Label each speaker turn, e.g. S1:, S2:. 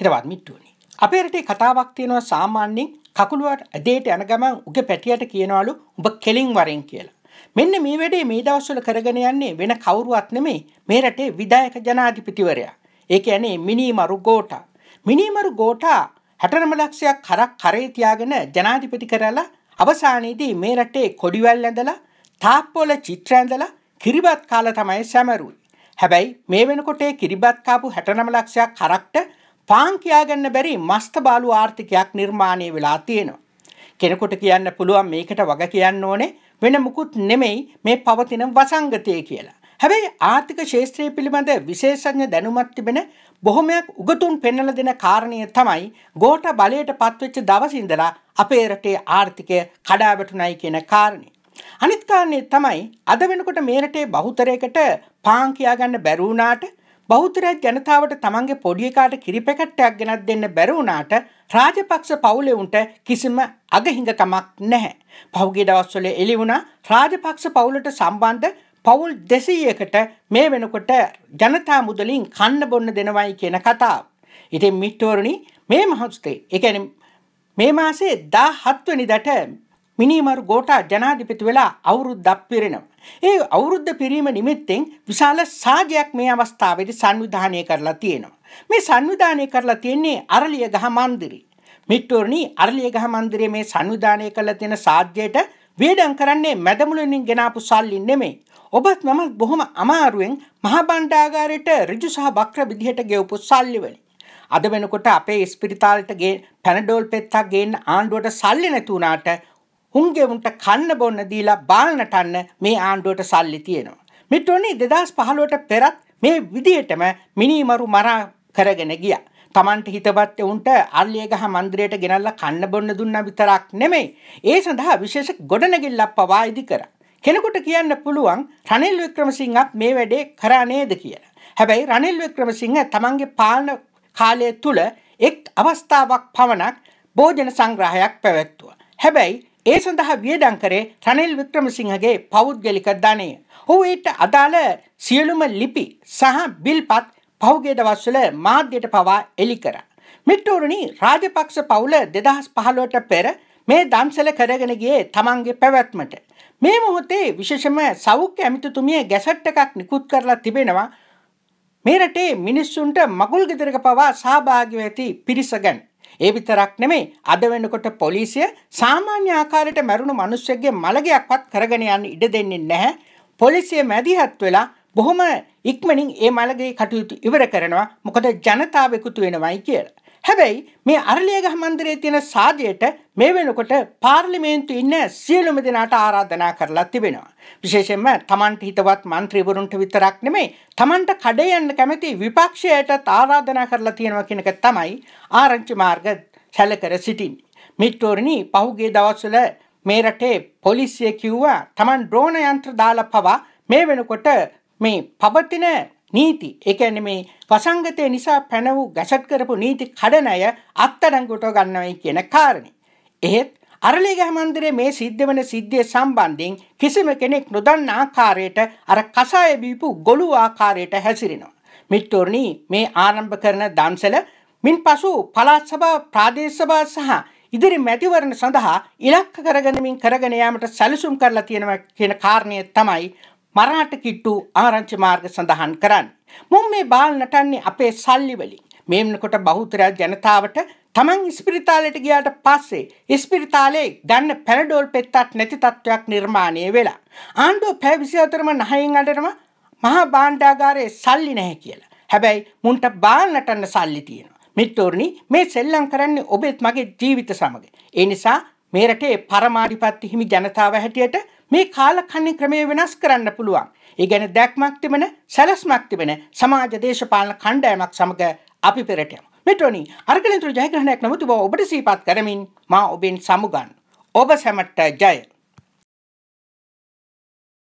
S1: හිරවත් මිට්ටුවනි. අපේ රටේ කතාවක් තියෙනවා සාමාන්‍යයෙන් කකුළුවට ඇදේට යන ගමන් උගේ පැටියට කියනවලු උඹ කෙලින් වරෙන් කියලා. මෙන්න මේ වැඩේ මේ දවස්වල කරගෙන යන්නේ වෙන කවුරුවත් නෙමෙයි මේ රටේ විධායක ජනාධිපතිවරයා. ඒ කියන්නේ මිනිමරු ගෝඨා. මිනිමරු ගෝඨා 69 ලක්ෂයක් කරක් කරේ තියාගෙන ජනාධිපති කරලා අවසානයේදී මේ රටේ කොඩිවැල් ඇඳලා තාප්පවල චිත්‍ර ඇඳලා කිරිබත් කාලා තමයි සැමරුවේ. හැබැයි මේ වෙනකොට ඒ කිරිබත් කාපු 69 ලක්ෂයක් කරක්ට පාන් කියාගන්න බැරි මස්තබාලු ආර්ථිකයක් නිර්මාණය වෙලා තියෙනවා. කෙනෙකුට කියන්න පුළුවන් මේකට වග කියන්න ඕනේ වෙන මුකුත් නෙමෙයි මේ පවතින වසංගතය කියලා. හැබැයි ආර්ථික ශේත්‍රය පිළිබඳ විශේෂඥ දැනුමත් තිබෙන බොහොමයක් උගතුන් පෙන්නල දෙන කාරණය තමයි ගෝට බලයට පත්වෙච්ච දවසින්දලා අපේ රටේ ආර්ථිකය කඩාවැටුණයි කියන කාරණය. අනිත් කාරණේ තමයි අද වෙනකොට මේ රටේ බහුතරයකට පාන් කියාගන්න බැරි වුණාට බෞද්ධරජ ජනතාවට තමන්ගේ පොඩි එකාට කිරිපැකට්ටයක් ගෙනත් දෙන්න බැරි වුණාට රාජපක්ෂ පවුලෙවුන්ට කිසිම අගහිඟකමක් නැහැ. පහුගිය දවස්වල එළි වුණා රාජපක්ෂ පවුලට සම්බන්ධ පවුල් 200කට මේ වෙනකොට ජනතා මුදලින් කන්න බොන්න දෙනවයි කියන කතාව. ඉතින් මිත්‍රවරුනි මේ මහත්සේ ඒ කියන්නේ මේ මාසේ 17 වෙනිදාට මිනීමරු ගෝටා ජනාධිපති වෙලා අවුරුද්දක් පිරෙනවා. ඒ අවුරුද්ද පිරීම නිමිත්තෙන් විශාල සාජයක් මේ අවස්ථාවේදී සංවිධානය කරලා තියෙනවා. මේ සංවිධානය කරලා තියෙන්නේ අරලිය ගහ මන්දිරේ. මිට්ටෝරණී අරලිය ගහ මන්දිරේ මේ සංවිධානය කරලා තියෙන සාජ්‍යයට වේඩම් කරන්නේ මැදමුළුවෙන් ගෙනාපු සල්ලි නෙමෙයි. ඔබත් මමත් බොහොම අමාරුවෙන් මහා බණ්ඩාගාරයට ඍජු සහ වක්‍ර විදිහට ගෙවපු සල්ලි වලින්. අද වෙනකොට අපේ ස්පිරිතාලට ගේ පැනඩෝල් පෙත්තක් ගේන්න ආණ්ඩුවට සල්ලි නැති වුණාට උන්ගේ උන්ට කන්න බොන්න දීලා බාලනටන්න මේ ආණ්ඩුවට සල්ලි තියෙනවා. මිටෝනි දෙදස් පහළුවට පෙරත් මේ විදිහටම මිනිමරු මරා කරගෙන ගිය. තමන්ට හිතබත් උන්ට අල්ලියගහ මන්ද්‍රයට ගෙනල්ල කන්න බොන්න දුන්න විතරක් නෙමෙයි. ඒ සඳහා විශේෂ ගොඩනැගිල්ලක් පවා ඉදි කර. කෙනෙකුට කියන්න පුළුවන් රනිල් වික්‍රමසිංහත් මේ වැඩේ කරා නේද කියලා. හැබැයි රනිල් වික්‍රමසිංහ තමන්ගේ පාලන කාලය තුල එක් අවස්ථාවක් පමණක් භෝජන සංග්‍රහයක් පැවැත්තුවා. හැබැයි ඒ සඳහා වියදම් කරේ රනිල් වික්‍රමසිංහගේ පෞද්ගලික ධනය. ඔහු ඊට අදාළ සියලුම ලිපි සහ බිල්පත් පහුගිය දවස්වල මාධ්‍යයට පවා එලි කරා. මිට්ටෝරුණි රාජපක්ෂ පවුල 2015ට පෙර මේ දන්සල කරගෙන ගියේ තමන්ගේ පැවැත්මට. මේ මොහොතේ විශේෂම සෞඛ්‍ය ඇමතිතුමිය ගැසට් එකක් නිකුත් කරලා තිබෙනවා. මේ රටේ මිනිස්සුන්ට මගුල් ගෙදරක පවා සහභාගී වෙති පිරිස ගැන. ඒ විතරක් නෙමෙයි අද වෙනකොට පොලිසිය සාමාන්‍ය ආකාරයට මැරුණු මිනිස්සුගේ මලගයක්වත් කරගෙන යන්න ඉඩ දෙන්නේ නැහැ. පොලිසිය මැදිහත් වෙලා බොහොම ඉක්මනින් ඒ මලගේ කටයුතු ඉවර කරනවා. මොකද ජනතාව එකතු වෙනවයි කියලා. හැබැයි මේ අරලියගහ මන්දිරයේ තියෙන සාදයට මේ වෙනකොට පාර්ලිමේන්තු ඉන්න සියලුම දෙනාට ආරාධනා කරලා තිබෙනවා. විශේෂයෙන්ම තමන්ට හිතවත් മന്ത്രിවරුන්ට විතරක් නෙමෙයි තමන්ට කඩේ යන්න කැමති විපක්ෂයටත් ආරාධනා කරලා තියෙනවා කියන එක තමයි ආරංචි මාර්ග සැලකර සිටින්නේ. මිත්‍රෝරණි පහුගිය දවස්වල මේ රටේ පොලිසිය කිව්වා තමන් ඩ්‍රෝන යන්ත්‍ර දාලා පවා මේ වෙනකොට මේ පවතින නීති එකන මේ වසංගතය නිසා පැන වූ ගැසට් කරපු නීති කඩනය අත්තඩංගුට ගන්නවයි කියන කාරණ. එහෙත් අරලිගහමන්දරේ මේ සිද්ධ වන සිද්ධිය සම්බන්ධයෙන් කිසිම කෙනෙක් නොදන්න ආකාරයට අර කසාය බීපු ගොළු ආකාරයට හැසිරෙනවා. මිට්ටෝර්ණී මේ ආරම්භ කරන දන්සල මින් පසු පළාත් සභා ප්‍රාදේශ සභා සහ ඉදිරි මැතිවරණ සඳහා ඉලක්ක කරගනිමින් කරගෙන යාමට සැලසුම් කරලා තියෙනවා කියන කාරණය තමයි මරාට කිට්ටු ආරංචි මාර්ග සඳහන් කරන්න. මුම් මේ බාල් නටන්නේ අපේ සල්ලි වලින්. මේ වෙනකොට බහුතරයක් ජනතාවට තමන් ඉස්පිරිතාලයට ගියාට පස්සේ ඉස්පිරිතාලේ ගන්න පැනඩෝල් පෙත්තක් නැති තත්ත්වයක් නිර්මාණය වෙලා. ආණ්ඩුව පැය 24ම නහයෙන් අඬනවා මහා භාණ්ඩාගාරයේ සල්ලි නැහැ කියලා. හැබැයි මුන්ට බාල් නටන්න සල්ලි තියෙනවා. මිත්‍රෝනි මේ සෙල්ලම් කරන්නේ ඔබෙත් මගේ ජීවිත සමග. ඒ නිසා මේ රටේ පරමාධිපත්‍ය හිමි ජනතාව හැටියට මේ කාලකන්ණි ක්‍රමය වෙනස් කරන්න පුළුවන්. ඒ ගැන දැක්මක් තිබෙන සැලැස්මක් තිබෙන සමාජ දේශපාලන කණ්ඩායමක් සමග අපි පෙරට යමු. මෙටොනි අර්ගලින්තුරු ජයග්‍රහණයක් නමුතු බව ඔබට සීපත් කරමින් මා ඔබෙන් සමුගන්. ඔබ සැමට ජය.